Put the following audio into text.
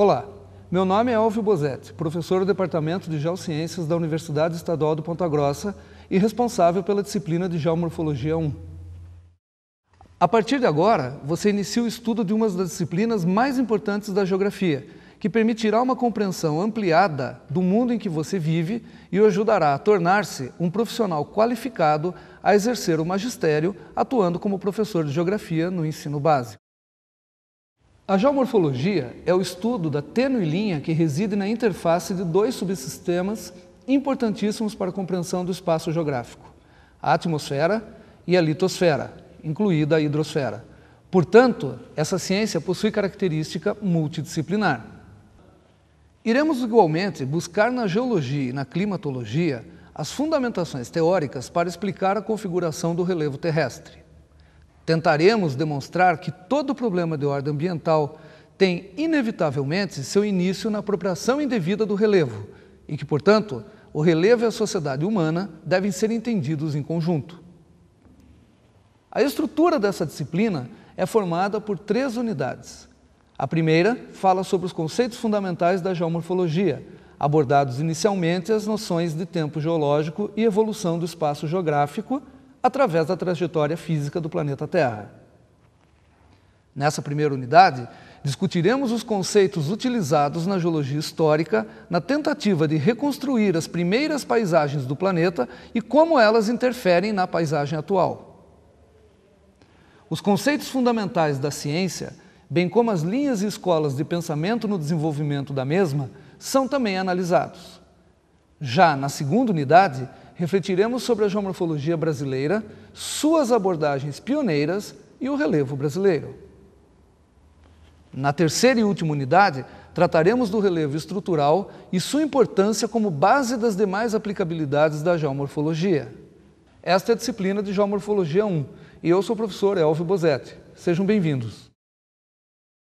Olá, meu nome é Alvio Bozetti, professor do Departamento de Geociências da Universidade Estadual do Ponta Grossa e responsável pela disciplina de Geomorfologia 1. A partir de agora, você inicia o estudo de uma das disciplinas mais importantes da geografia, que permitirá uma compreensão ampliada do mundo em que você vive e o ajudará a tornar-se um profissional qualificado a exercer o magistério atuando como professor de geografia no ensino básico. A geomorfologia é o estudo da tênue linha que reside na interface de dois subsistemas importantíssimos para a compreensão do espaço geográfico, a atmosfera e a litosfera, incluída a hidrosfera. Portanto, essa ciência possui característica multidisciplinar. Iremos igualmente buscar na geologia e na climatologia as fundamentações teóricas para explicar a configuração do relevo terrestre. Tentaremos demonstrar que todo problema de ordem ambiental tem, inevitavelmente, seu início na apropriação indevida do relevo e que, portanto, o relevo e a sociedade humana devem ser entendidos em conjunto. A estrutura dessa disciplina é formada por três unidades. A primeira fala sobre os conceitos fundamentais da geomorfologia, abordados inicialmente as noções de tempo geológico e evolução do espaço geográfico através da trajetória física do planeta Terra. Nessa primeira unidade, discutiremos os conceitos utilizados na geologia histórica na tentativa de reconstruir as primeiras paisagens do planeta e como elas interferem na paisagem atual. Os conceitos fundamentais da ciência, bem como as linhas e escolas de pensamento no desenvolvimento da mesma, são também analisados. Já na segunda unidade, refletiremos sobre a geomorfologia brasileira, suas abordagens pioneiras e o relevo brasileiro. Na terceira e última unidade, trataremos do relevo estrutural e sua importância como base das demais aplicabilidades da geomorfologia. Esta é a disciplina de Geomorfologia 1 e eu sou o professor Elvio Bozetti. Sejam bem-vindos.